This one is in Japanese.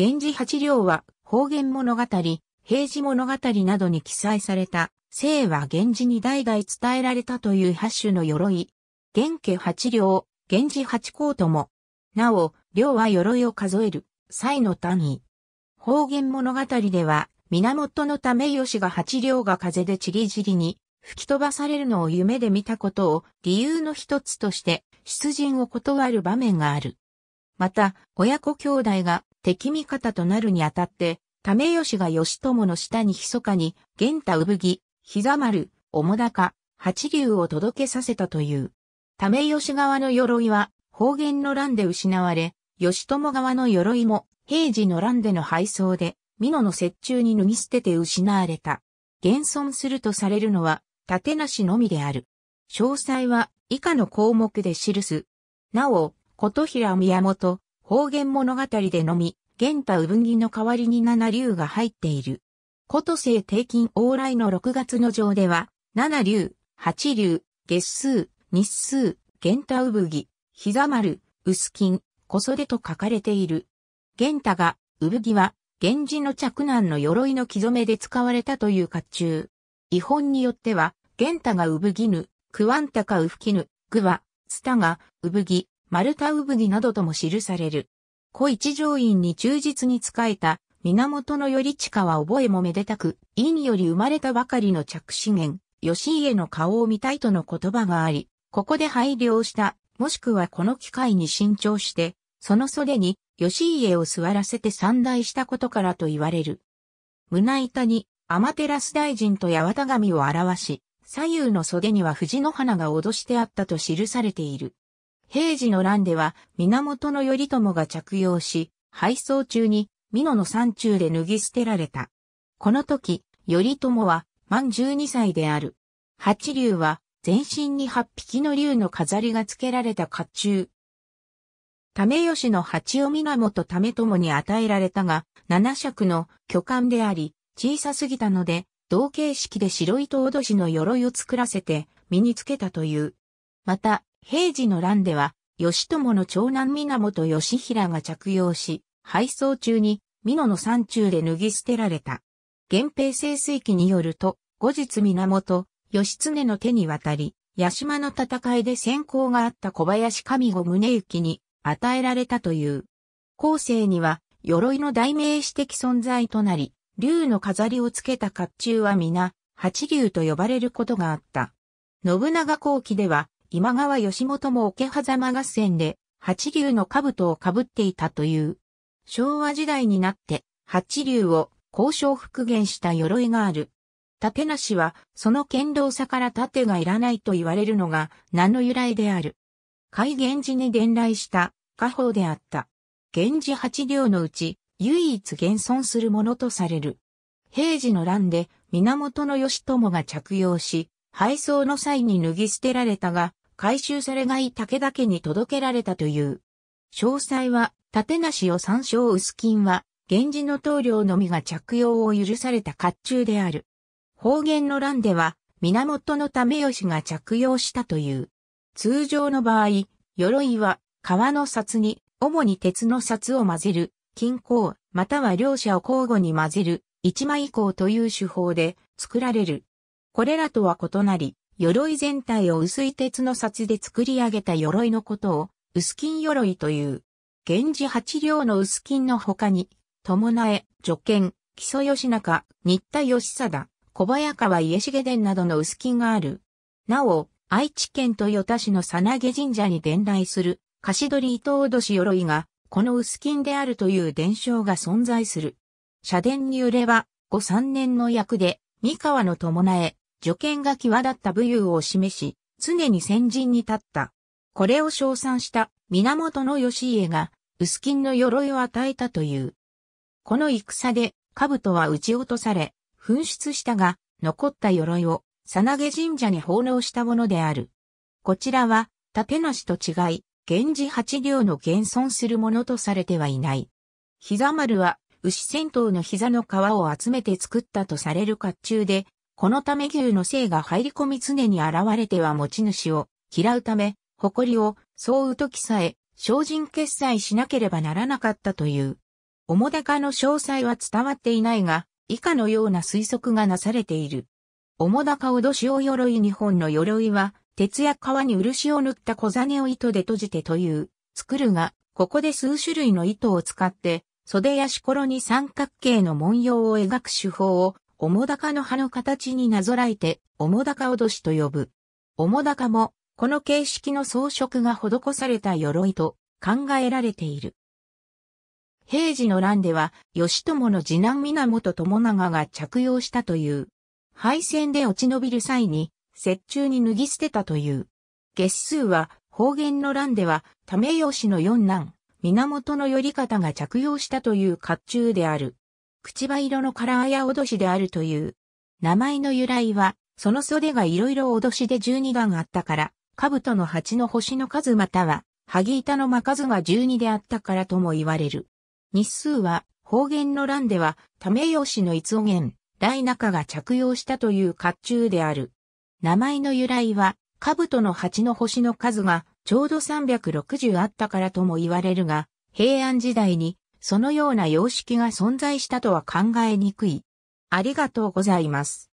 源氏八両は方言物語、平時物語などに記載された、姓は源氏に代々伝えられたという八種の鎧。源家八両、源氏八公とも。なお、両は鎧を数える、際の単位。方言物語では、源のため吉が八両が風でちりじりに吹き飛ばされるのを夢で見たことを理由の一つとして出陣を断る場面がある。また、親子兄弟が敵味方となるにあたって、為義が義友の下に密かに、玄太産木、膝丸、主高、八竜を届けさせたという。為義側の鎧は、方言の乱で失われ、義友側の鎧も、平時の乱での敗走で、美濃の折衷に脱ぎ捨てて失われた。現存するとされるのは、盾なしのみである。詳細は以下の項目で記す。なお、琴平宮本、方言物語でのみ、玄太産ぎの代わりに七竜が入っている。古都帝定金往来の6月の上では、七竜、八竜、月数、日数、玄太産ぎ、膝丸、薄金、小袖と書かれている。玄太が、産ぎは、源氏の着難の鎧の木染めで使われたという甲冑。違本によっては、玄太が産ぎぬ、クワンタかうフきぬ、グは、ツタが、産ぎ、丸太産着などとも記される。古一条院に忠実に仕えた源頼親は覚えもめでたく、院より生まれたばかりの着資源、吉家の顔を見たいとの言葉があり、ここで配慮した、もしくはこの機会に新調して、その袖に吉家を座らせて散大したことからと言われる。胸板に天照大臣と八幡神を表し、左右の袖には藤の花が脅してあったと記されている。平時の乱では源頼朝が着用し、配送中に美濃の山中で脱ぎ捨てられた。この時、頼朝は満十二歳である。八竜は全身に八匹の竜の飾りが付けられた甲冑。為吉の八尾源為朝に与えられたが、七尺の巨漢であり、小さすぎたので、同形式で白糸脅しの鎧を作らせて身につけたという。また、平治の乱では、義朝の長男源義平が着用し、配送中に、美濃の山中で脱ぎ捨てられた。源平清水記によると、後日源、義経の手に渡り、八島の戦いで先行があった小林上五宗行に与えられたという。後世には、鎧の代名詞的存在となり、竜の飾りをつけた甲冑は皆、八竜と呼ばれることがあった。信長後期では、今川義元も桶狭間合戦で八竜の兜をかぶっていたという。昭和時代になって八竜を交渉復元した鎧がある。盾なしは、その堅牢さから盾がいらないと言われるのが名の由来である。海源氏に伝来した家宝であった。源氏八竜のうち、唯一現存するものとされる。平時の乱で源義朝が着用し、配送の際に脱ぎ捨てられたが、回収されない武田家に届けられたという。詳細は、な梨を参照薄金は、源氏の棟梁のみが着用を許された甲冑である。方言の欄では、源のたよしが着用したという。通常の場合、鎧は、革の札に、主に鉄の札を混ぜる、金鉱、または両者を交互に混ぜる、一枚以降という手法で作られる。これらとは異なり、鎧全体を薄い鉄の札で作り上げた鎧のことを、薄金鎧という。源氏八両の薄金の他に、友え、助剣、木曽義仲、新田義貞、小早川家重伝などの薄金がある。なお、愛知県豊田市のさなげ神社に伝来する、貸取伊藤氏鎧が、この薄金であるという伝承が存在する。社殿に揺れは、後三年の役で、三河の友え、助犬が際立った武勇を示し、常に先陣に立った。これを称賛した源義家が、薄金の鎧を与えたという。この戦で、兜は撃ち落とされ、紛失したが、残った鎧を、さなげ神社に奉納したものである。こちらは、盾なしと違い、源氏八両の現存するものとされてはいない。膝丸は、牛戦闘の膝の皮を集めて作ったとされる甲冑で、このため牛の生が入り込み常に現れては持ち主を嫌うため、誇りをそううきさえ、精進決済しなければならなかったという。主高の詳細は伝わっていないが、以下のような推測がなされている。主高どしを鎧日本の鎧は、鉄や革に漆を塗った小金を糸で閉じてという、作るが、ここで数種類の糸を使って、袖やしころに三角形の文様を描く手法をおもだかの葉の形になぞらえて、おもだかおどしと呼ぶ。おもだかも、この形式の装飾が施された鎧と考えられている。平治の乱では、吉友の次男源友長が着用したという。敗戦で落ち延びる際に、折衷に脱ぎ捨てたという。月数は、方言の乱では、為吉の四男、源頼方が着用したという甲冑である。口葉色のカラーや脅しであるという。名前の由来は、その袖が色々脅しで12段あったから、兜の蜂の星の数または、萩板の間数が12であったからとも言われる。日数は、方言の欄では、ため用紙の逸音源、大中が着用したという甲冑である。名前の由来は、兜の蜂の星の数がちょうど360あったからとも言われるが、平安時代にそのような様式が存在したとは考えにくい。ありがとうございます。